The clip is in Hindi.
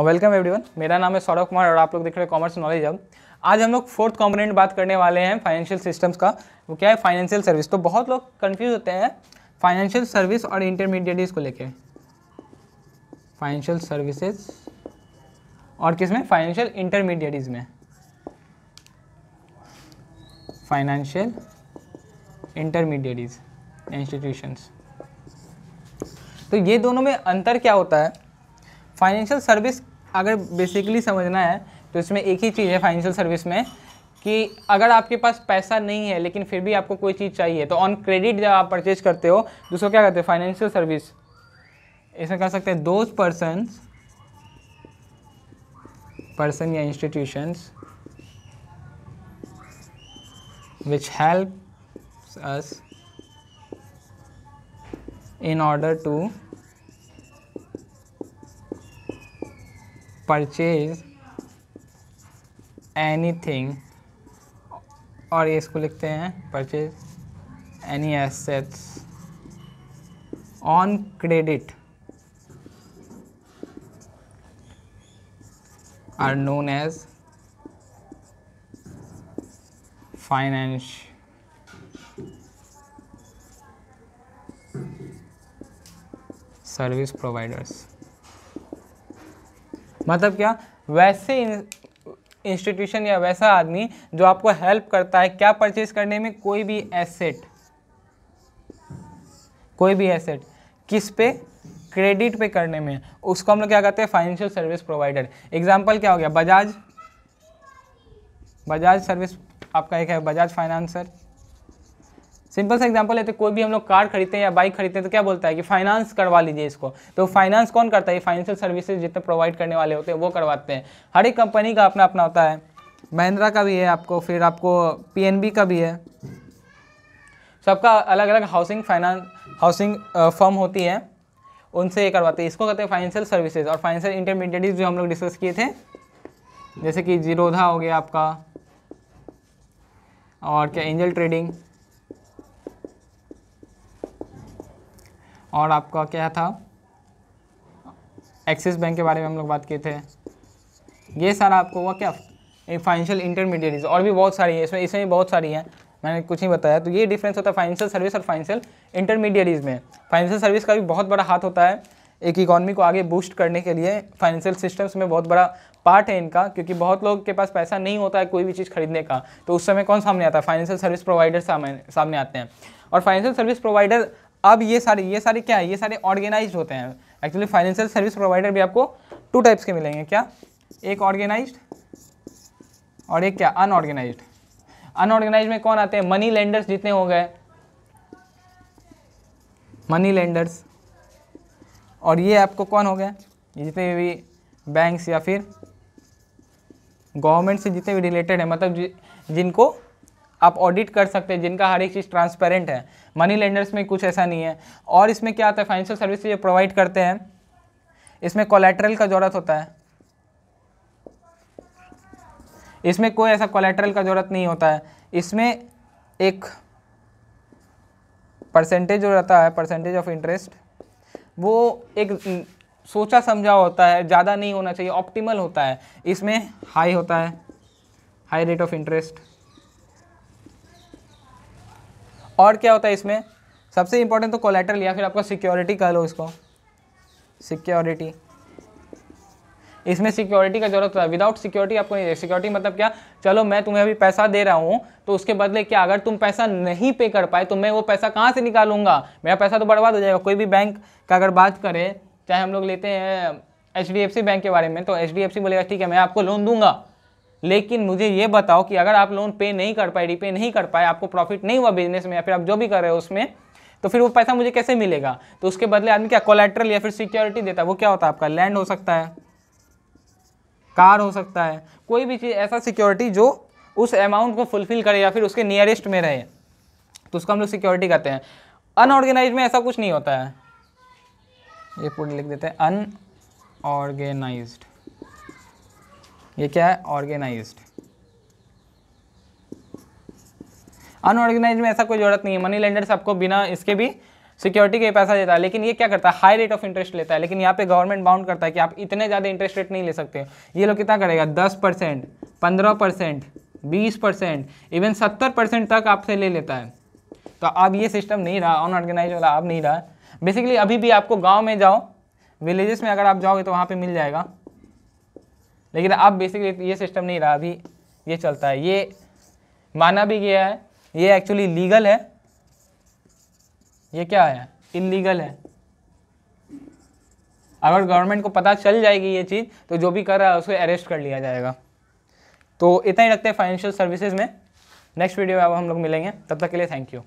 वेलकम हाँ, एवरीवन मेरा नाम है सौरभ कुमार और आप लोग देख रहे हैं कॉमर्स नॉलेज अब आज हम लोग फोर्थ कॉम्पोनेंट बात करने वाले हैं फाइनेंशियल सिस्टम्स का वो क्या है फाइनेंशियल सर्विस तो बहुत लोग कन्फ्यूज होते हैं फाइनेंशियल सर्विस और इंटरमीडिएटीज को लेकर फाइनेंशियल सर्विसेज और किस में फाइनेंशियल इंटरमीडिएटीज में फाइनेंशियल इंटरमीडिएटीज इंस्टीट्यूशंस तो ये दोनों में अंतर क्या होता है फाइनेंशियल सर्विस अगर बेसिकली समझना है तो इसमें एक ही चीज़ है फाइनेंशियल सर्विस में कि अगर आपके पास पैसा नहीं है लेकिन फिर भी आपको कोई चीज़ चाहिए तो ऑन क्रेडिट जब आप परचेज करते हो दूसरों क्या कहते हैं फाइनेंशियल सर्विस ऐसा कह सकते हैं दोज पर्सन पर्सन या institutions which help us in order to purchase anything और ये इसको लिखते हैं purchase any assets on credit are known as financial service providers मतलब क्या वैसे इंस्टीट्यूशन या वैसा आदमी जो आपको हेल्प करता है क्या परचेज करने में कोई भी एसेट कोई भी एसेट किस पे क्रेडिट पे करने में उसको हम लोग क्या कहते हैं फाइनेंशियल सर्विस प्रोवाइडर एग्जाम्पल क्या हो गया बजाज बजाज सर्विस आपका एक है बजाज फाइनेंसर सिंपल सा एग्जांपल लेते कोई भी हम लोग कार खरीदते हैं या बाइक खरीदते हैं तो क्या बोलता है कि फाइनेंस करवा लीजिए इसको तो फाइनेंस कौन करता है फाइनेंशियल सर्विसेज जितने प्रोवाइड करने वाले होते हैं वो करवाते हैं हर एक कंपनी का अपना अपना होता है महिंद्रा का भी है आपको फिर आपको पी का भी है सबका अलग अलग हाउसिंग फाइनेंस हाउसिंग फर्म होती है उनसे ये करवाते हैं इसको कहते हैं फाइनेंशियल सर्विसेज और फाइनेंशियल इंटरमीडिएट जो हम लोग डिस्कस किए थे जैसे कि जीरोधा हो गया आपका और क्या एंजल ट्रेडिंग और आपका क्या था एक्सिस बैंक के बारे में हम लोग बात किए थे ये सारा आपको हुआ क्या फाइनेंशियल इंटरमीडिएट और भी बहुत सारी है इसमें इसमें बहुत सारी हैं मैंने कुछ नहीं बताया तो ये डिफरेंस होता है फाइनेंशियल सर्विस और फाइनेंशियल इंटरमीडिएट में फाइनेंशियल सर्विस का भी बहुत बड़ा हाथ होता है एक इकॉनमी को आगे बूस्ट करने के लिए फाइनेंशियल सिस्टम्स में बहुत बड़ा पार्ट है इनका क्योंकि बहुत लोग के पास पैसा नहीं होता है कोई भी चीज़ खरीदने का तो उस समय कौन सामने आता है फाइनेंशियल सर्विस प्रोवाइडर सामने सामने आते हैं और फाइनेंशियल सर्विस प्रोवाइडर अब ये सारे ये सारे क्या है ये सारे ऑर्गेनाइज होते हैं एक्चुअली फाइनेंशियल सर्विस प्रोवाइडर भी आपको टू टाइप्स के मिलेंगे क्या एक ऑर्गेनाइज और एक क्या अनऑर्गेनाइज अनऑर्गेनाइज में कौन आते हैं मनी लेंडर्स जितने हो गए मनी लेंडर्स और ये आपको कौन हो गए जितने भी बैंक्स या फिर गवर्नमेंट से जितने भी रिलेटेड है मतलब जिनको आप ऑडिट कर सकते हैं जिनका हर एक चीज़ ट्रांसपेरेंट है मनी लेंडर्स में कुछ ऐसा नहीं है और इसमें क्या आता है फाइनेंशियल सर्विस जो प्रोवाइड करते हैं इसमें कोलेट्रल का ज़रूरत होता है इसमें कोई ऐसा कोलेट्रल का ज़रूरत नहीं होता है इसमें एक परसेंटेज जो रहता है परसेंटेज ऑफ इंटरेस्ट वो एक सोचा समझा होता है ज़्यादा नहीं होना चाहिए ऑप्टिमल होता है इसमें हाई होता है हाई रेट ऑफ इंटरेस्ट और क्या होता है इसमें सबसे इंपॉर्टेंट तो कोलेटरल या फिर आपका सिक्योरिटी कह लो इसको सिक्योरिटी इसमें सिक्योरिटी का जरूरत है विदाउट सिक्योरिटी आपको नहीं सिक्योरिटी मतलब क्या चलो मैं तुम्हें अभी पैसा दे रहा हूँ तो उसके बदले क्या अगर तुम पैसा नहीं पे कर पाए तो मैं वो पैसा कहाँ से निकालूंगा मेरा पैसा तो बर्बाद हो जाएगा कोई भी बैंक का अगर बात करें चाहे हम लोग लेते हैं एच बैंक के बारे में तो एच बोलेगा ठीक है मैं आपको लोन दूंगा लेकिन मुझे ये बताओ कि अगर आप लोन पे नहीं कर पाए रीपे नहीं कर पाए आपको प्रॉफिट नहीं हुआ बिजनेस में या फिर आप जो भी कर रहे हो उसमें तो फिर वो पैसा मुझे कैसे मिलेगा तो उसके बदले आदमी क्या कोलेट्रल या फिर सिक्योरिटी देता है वो क्या होता है आपका लैंड हो सकता है कार हो सकता है कोई भी चीज़ ऐसा सिक्योरिटी जो उस अमाउंट को फुलफिल करे या फिर उसके नियरेस्ट में रहे तो उसको हम लोग सिक्योरिटी कहते हैं अनऑर्गेनाइज में ऐसा कुछ नहीं होता है ये पूरी लिख देते हैं अनऑर्गेनाइज्ड ये क्या है ऑर्गेनाइज अनऑर्गेनाइज में ऐसा कोई जरूरत नहीं है मनी लेंडर्स आपको बिना इसके भी सिक्योरिटी के पैसा देता है लेकिन ये क्या करता है हाई रेट ऑफ इंटरेस्ट लेता है लेकिन यहाँ पे गवर्नमेंट बाउंड करता है कि आप इतने ज़्यादा इंटरेस्ट रेट नहीं ले सकते ये लोग कितना करेगा दस परसेंट पंद्रह परसेंट बीस परसेंट इवन सत्तर परसेंट तक आपसे ले लेता है तो अब ये सिस्टम नहीं रहा अनऑर्गेनाइज वाला अब नहीं रहा बेसिकली अभी भी आपको गाँव में जाओ विलेजेस में अगर आप जाओगे तो वहाँ पर मिल जाएगा लेकिन अब बेसिकली ये सिस्टम नहीं रहा अभी ये चलता है ये माना भी गया है ये एक्चुअली लीगल है ये क्या है इलीगल है अगर गवर्नमेंट को पता चल जाएगी ये चीज़ तो जो भी कर रहा है उसको अरेस्ट कर लिया जाएगा तो इतना ही रखते हैं फाइनेंशियल सर्विसेज में नेक्स्ट वीडियो में अब हम लोग मिलेंगे तब तक के लिए थैंक यू